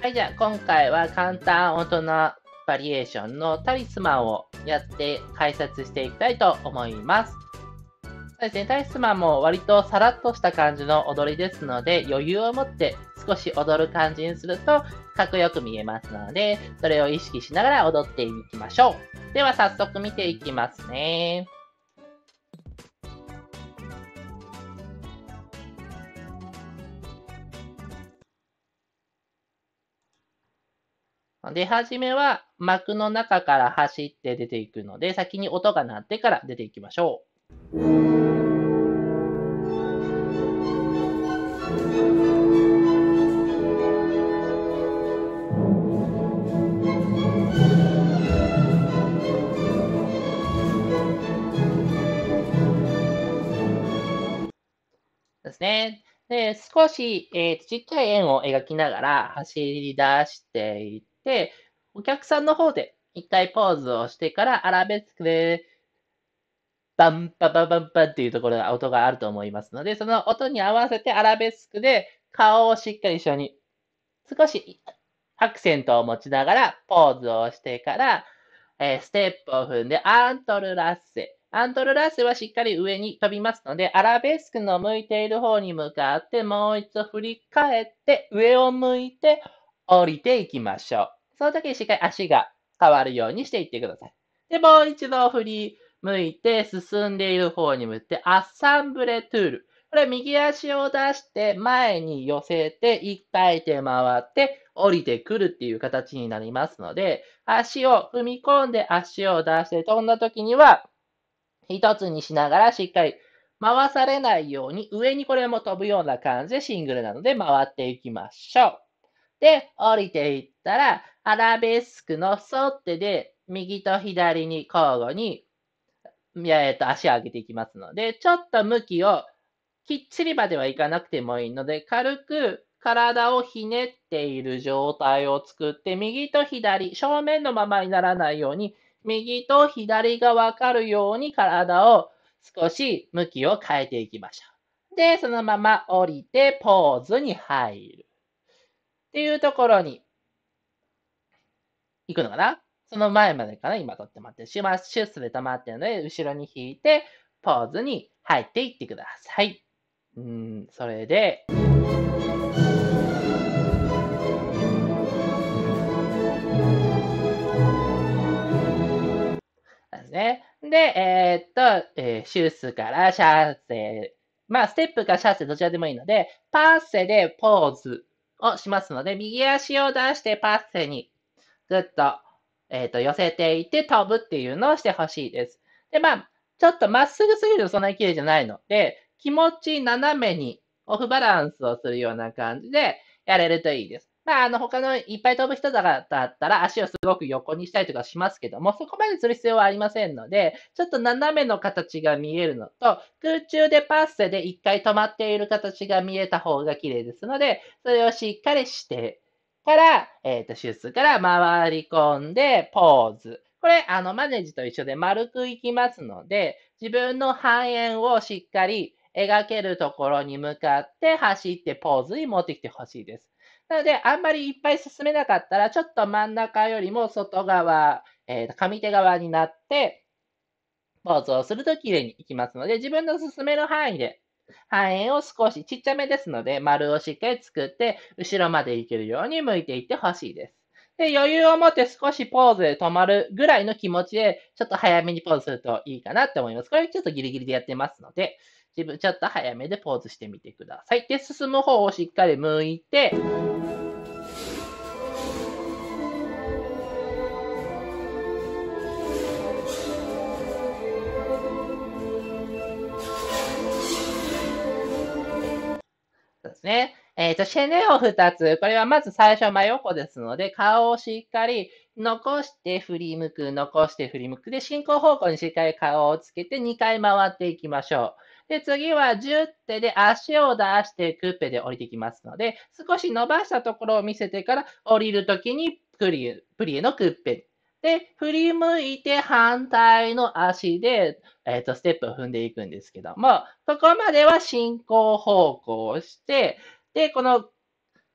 はい、じゃあ今回は簡単大人バリエーションのタリスマンをやって解説していきたいと思います。そうですね、タリスマンも割とさらっとした感じの踊りですので、余裕を持って少し踊る感じにするとかっこよく見えますので、それを意識しながら踊っていきましょう。では早速見ていきますね。出始めは幕の中から走って出ていくので、先に音が鳴ってから出ていきましょう。ですね。で、少し、えー、ちっちゃい円を描きながら走り出していって。、お客さんの方で一回ポーズをしてからアラベスクで、バンパパパンパっていうところが音があると思いますので、その音に合わせてアラベスクで顔をしっかり一緒に少しアクセントを持ちながらポーズをしてから、えー、ステップを踏んでアントルラッセ。アントルラッセはしっかり上に飛びますので、アラベスクの向いている方に向かってもう一度振り返って上を向いて降りていきましょう。その時にしっかり足が変わるようにしていってください。で、もう一度振り向いて進んでいる方に向って、アッサンブレトゥール。これ、右足を出して前に寄せて、一回手回って降りてくるっていう形になりますので、足を踏み込んで足を出して飛んだ時には、一つにしながらしっかり回されないように、上にこれも飛ぶような感じでシングルなので回っていきましょう。で、降りていったら、アラベスクの沿ってで、右と左に交互に、えっ、と、足を上げていきますので、ちょっと向きをきっちりまではいかなくてもいいので、軽く体をひねっている状態を作って、右と左、正面のままにならないように、右と左がわかるように体を少し向きを変えていきましょう。で、そのまま降りてポーズに入る。っていうところに行くのかなその前までかな今取ってもらってシュまシュッスで止まってるので、後ろに引いて、ポーズに入っていってください。うん、それで。ですね。で、えー、っと、えー、シュースからシャーセまあ、ステップかシャーセどちらでもいいので、パーセでポーズをしますので、右足を出してパッセにずっと、えっ、ー、と、寄せていって飛ぶっていうのをしてほしいです。で、まあ、ちょっとまっすぐすぎるとそんなに綺いじゃないので、気持ち斜めにオフバランスをするような感じでやれるといいです。まあ、あの、他のいっぱい飛ぶ人だったら、足をすごく横にしたりとかしますけども、そこまでする必要はありませんので、ちょっと斜めの形が見えるのと、空中でパッセで一回止まっている形が見えた方が綺麗ですので、それをしっかりして、から、えっ、ー、と、手術から回り込んで、ポーズ。これ、あの、マネージと一緒で丸くいきますので、自分の半円をしっかり描けるところに向かって走ってポーズに持ってきてほしいです。なので、あんまりいっぱい進めなかったら、ちょっと真ん中よりも外側、えー、上手側になって、ポーズをするときれいにいきますので、自分の進める範囲で、半円を少しちっちゃめですので、丸をしっかり作って、後ろまでいけるように向いていってほしいです。で、余裕を持って少しポーズで止まるぐらいの気持ちで、ちょっと早めにポーズするといいかなって思います。これちょっとギリギリでやってますので、自分ちょっと早めでポーズしてみてください。で、進む方をしっかり向いて、ですね。えっ、ー、と、シェネを2つ。これはまず最初真横ですので、顔をしっかり残して振り向く、残して振り向く。で、進行方向にしっかり顔をつけて2回回っていきましょう。で、次は10手で足を出してクッペで降りてきますので、少し伸ばしたところを見せてから降りるときにプリエのクッペで、振り向いて反対の足で、えっ、ー、と、ステップを踏んでいくんですけども、そこまでは進行方向をして、で、この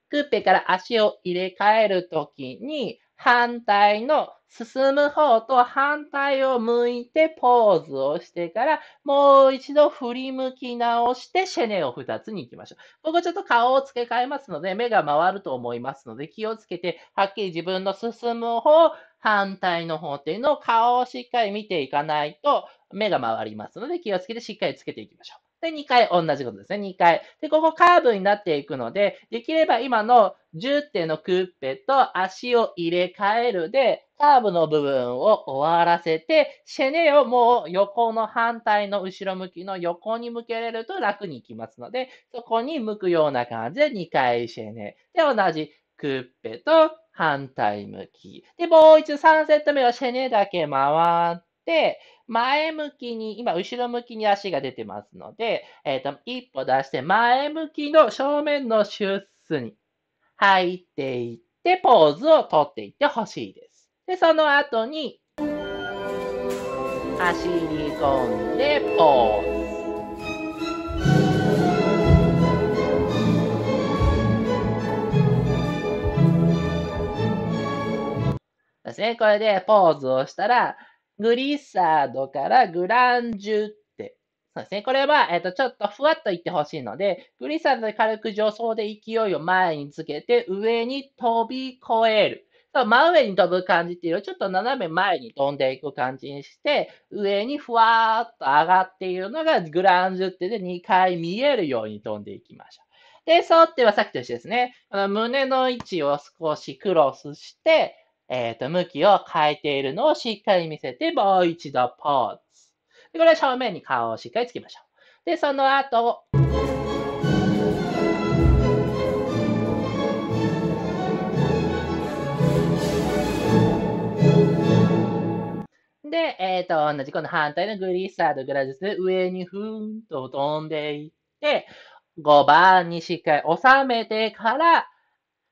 クッペから足を入れ替えるときに、反対の進む方と反対を向いてポーズをしてから、もう一度振り向き直してシェネを2つに行きましょう。ここちょっと顔を付け替えますので、目が回ると思いますので、気をつけて、はっきり自分の進む方、反対の方っていうのを顔をしっかり見ていかないと、目が回りますので、気をつけてしっかりつけていきましょう。で、2回同じことですね。2回。で、ここカーブになっていくので、できれば今の10点のクッペと足を入れ替えるで、カーブの部分を終わらせて、シェネをもう横の反対の後ろ向きの横に向けれると楽にいきますので、そこに向くような感じで2回シェネ。で、同じクッペと反対向き。で、もう一度3セット目はシェネだけ回って、前向きに、今、後ろ向きに足が出てますので、えっ、ー、と、一歩出して、前向きの正面の手術に入っていって、ポーズをとっていってほしいです。で、その後に、走り込んで、ポーズ。ですね。これでポーズをしたら、グリサードからグランジュって。そうですね。これは、えっ、ー、と、ちょっとふわっといってほしいので、グリサードで軽く助走で勢いを前につけて、上に飛び越える。真上に飛ぶ感じっていうより、ちょっと斜め前に飛んでいく感じにして、上にふわーっと上がっているのがグランジュってで2回見えるように飛んでいきましょう。で、そうってはさっきと一緒ですね。この胸の位置を少しクロスして、えっ、ー、と、向きを変えているのをしっかり見せて、もう一度ポーズ。で、これは正面に顔をしっかりつけましょう。で、その後、で、えっ、ー、と、同じこの反対のグリッサードグラジスで上にふーんと飛んでいって、5番にしっかり収めてから、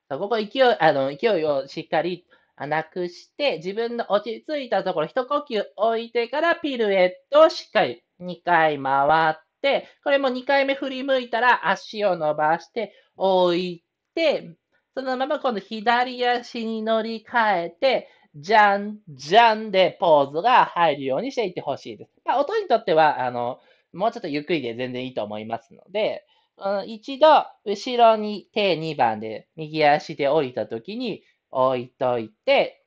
ここ勢い、あの、勢いをしっかりなくして、自分の落ち着いたところ、一呼吸置いてからピルエットをしっかり2回回って、これも2回目振り向いたら足を伸ばして置いて、そのまま今度左足に乗り換えて、じゃん、じゃんでポーズが入るようにしていってほしいです。まあ、音にとっては、あの、もうちょっとゆっくりで全然いいと思いますので、うん、一度、後ろに手2番で右足で降りたときに、置いといて、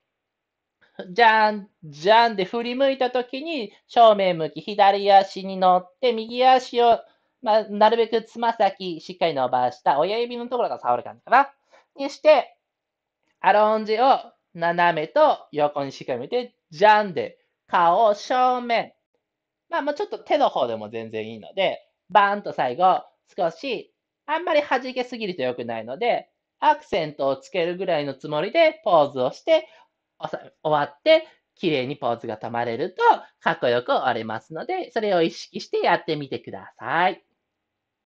じゃん、じゃんで振り向いたときに、正面向き、左足に乗って、右足を、まあ、なるべくつま先、しっかり伸ばした、親指のところが触る感じかな。にして、アロンジを斜めと横にしっかり見て、じゃんで、顔を正面。まあ、もうちょっと手の方でも全然いいので、バーンと最後、少し、あんまり弾けすぎると良くないので、アクセントをつけるぐらいのつもりでポーズをして、終わって、綺麗にポーズが溜まれると、かっこよく折れますので、それを意識してやってみてください。